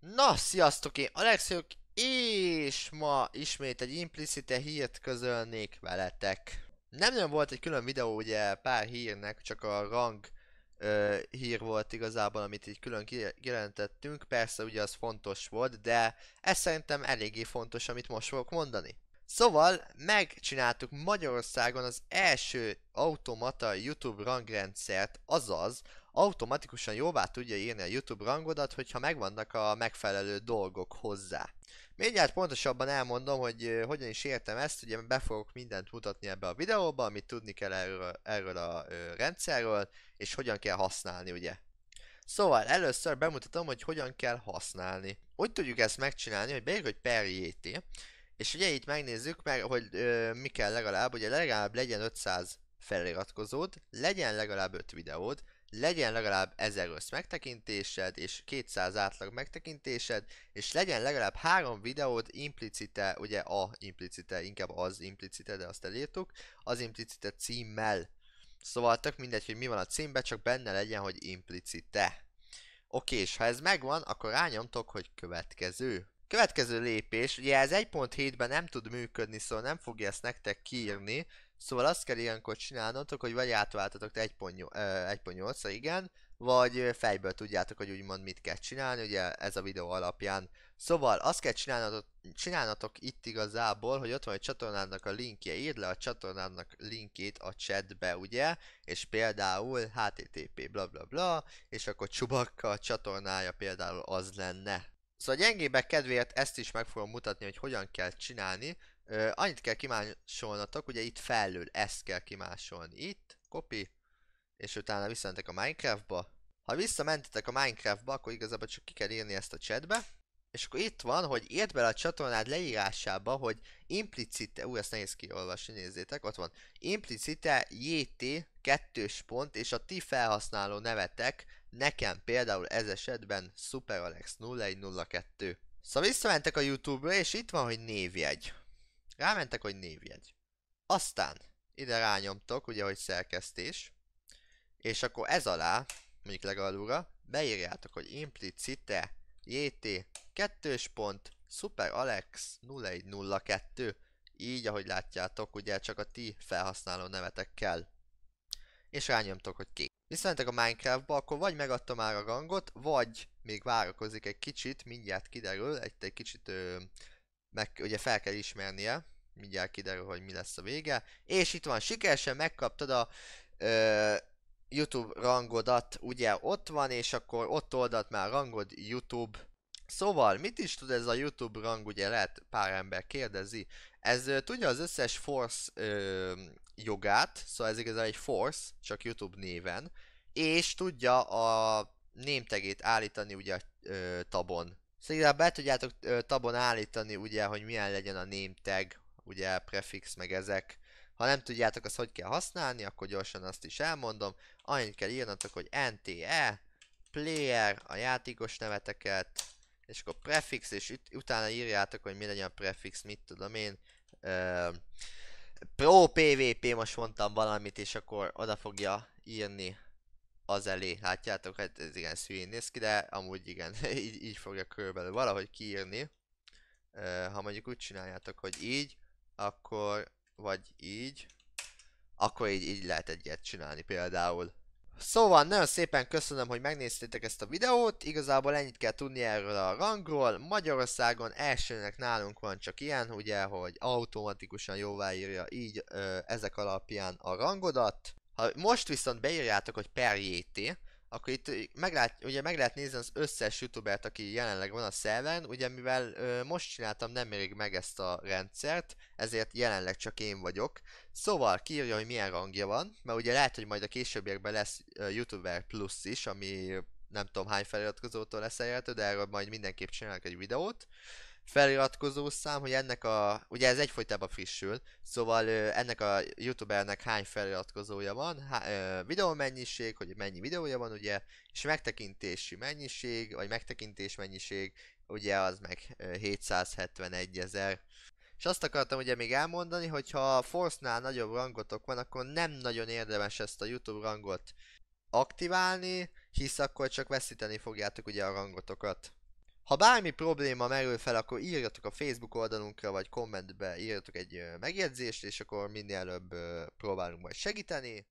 Na, sziasztok, én Alex vagyok, és ma ismét egy implicite hírt közölnék veletek. Nem nagyon volt egy külön videó, ugye pár hírnek, csak a rang ö, hír volt igazából, amit így külön kijelentettünk. Persze ugye az fontos volt, de ez szerintem eléggé fontos, amit most fogok mondani. Szóval megcsináltuk Magyarországon az első automata YouTube rangrendszert, azaz automatikusan jóvá tudja írni a YouTube rangodat, hogyha megvannak a megfelelő dolgok hozzá. Mindjárt pontosabban elmondom, hogy hogyan is értem ezt, ugye be fogok mindent mutatni ebbe a videóba, amit tudni kell erről, erről a rendszerről, és hogyan kell használni ugye. Szóval először bemutatom, hogy hogyan kell használni. Úgy tudjuk ezt megcsinálni, hogy beírjuk, hogy per JT, és ugye itt megnézzük meg, hogy ö, mi kell legalább, ugye legalább legyen 500 feliratkozód, legyen legalább 5 videód, legyen legalább 1000 össz megtekintésed és 200 átlag megtekintésed, és legyen legalább három videód implicite, ugye a implicite, inkább az implicite, de azt elírtuk, az implicite címmel. Szóval tök mindegy, hogy mi van a címben, csak benne legyen, hogy implicite. Oké, és ha ez megvan, akkor rányomtok, hogy következő. Következő lépés, ugye ez 1.7-ben nem tud működni, szóval nem fogja ezt nektek kiírni, Szóval azt kell ilyenkor csinálnotok, hogy vagy átváltatok 1.8-ra, igen, vagy fejből tudjátok, hogy úgymond mit kell csinálni, ugye ez a videó alapján. Szóval azt kell csinálnatok, csinálnotok itt igazából, hogy ott van egy csatornának a linkje, írd le a csatornának linkét a chatbe, ugye, és például http bla bla bla, és akkor csubakka a csatornája például az lenne. Szóval gyengébe kedvéért ezt is meg fogom mutatni, hogy hogyan kell csinálni, Annyit kell kimásolnatok, ugye itt felül ezt kell kimásolni. Itt, copy, és utána visszamentek a Minecraftba. Ha visszamentetek a Minecraftba, akkor igazából csak ki kell írni ezt a chatbe. És akkor itt van, hogy írd bele a csatornád leírásába, hogy implicite, ú, ezt nehéz kiolvasni, nézzétek, ott van. Implicite JT kettős pont, és a ti felhasználó nevetek, nekem például ez esetben SuperAlex0102. Szóval visszamentek a Youtube-ra, és itt van, hogy névjegy. Rámentek, hogy névjegy. Aztán ide rányomtok, ugye, hogy szerkesztés, és akkor ez alá, mondjuk legalúra, beírjátok, hogy implicite jt kettős pont super alex 0102 így ahogy látjátok, ugye csak a ti felhasználó nevetekkel. És rányomtok, hogy ki. Visszamentek a Minecraftba, akkor vagy megadta már a rangot, vagy még várakozik egy kicsit, mindjárt kiderül, egy, egy kicsit ö, meg ugye fel kell ismernie, mindjárt kiderül, hogy mi lesz a vége. És itt van, sikeresen megkaptad a ö, YouTube rangodat, ugye ott van, és akkor ott oldalt már rangod YouTube. Szóval, mit is tud ez a YouTube rang, ugye lehet pár ember kérdezi. Ez ö, tudja az összes Force ö, jogát, szóval ez igazán egy Force, csak YouTube néven, és tudja a némtegét állítani ugye ö, tabon Szóval be tudjátok tabon állítani ugye, hogy milyen legyen a name tag, ugye prefix meg ezek. Ha nem tudjátok azt, hogy kell használni, akkor gyorsan azt is elmondom. Annyit kell írnatok, hogy NTE, player, a játékos neveteket, és akkor prefix, és ut- utána írjátok, hogy mi legyen a prefix, mit tudom én. Ö Pro PvP most mondtam valamit, és akkor oda fogja írni az elé. Látjátok, hát ez igen szűjén néz ki, de amúgy igen, így, így fogja körülbelül valahogy kiírni. Ha mondjuk úgy csináljátok, hogy így, akkor, vagy így, akkor így, így lehet egyet csinálni például. Szóval nagyon szépen köszönöm, hogy megnéztétek ezt a videót, igazából ennyit kell tudni erről a rangról, Magyarországon elsőnek nálunk van csak ilyen, ugye, hogy automatikusan jóváírja így ö, ezek alapján a rangodat, ha most viszont beírjátok, hogy per JT, akkor itt eh, meg lehet, ugye meg lehet nézni az összes youtubert, aki jelenleg van a szerven, ugye mivel ö, most csináltam nem még meg ezt a rendszert, ezért jelenleg csak én vagyok. Szóval kiírja, hogy milyen rangja van, mert ugye lehet, hogy majd a későbbiekben lesz ö, youtuber plusz is, ami nem tudom hány feliratkozótól lesz elérhető, de erről majd mindenképp csinálok egy videót feliratkozó szám, hogy ennek a, ugye ez egyfolytában frissül, szóval ö, ennek a youtubernek hány feliratkozója van, há, ö, mennyiség, hogy mennyi videója van, ugye, és megtekintési mennyiség, vagy megtekintés mennyiség, ugye az meg 771 ezer. És azt akartam ugye még elmondani, hogy ha Force-nál nagyobb rangotok van, akkor nem nagyon érdemes ezt a YouTube rangot aktiválni, hisz akkor csak veszíteni fogjátok ugye a rangotokat. Ha bármi probléma merül fel, akkor írjatok a Facebook oldalunkra, vagy kommentbe írjatok egy megjegyzést, és akkor minél előbb próbálunk majd segíteni.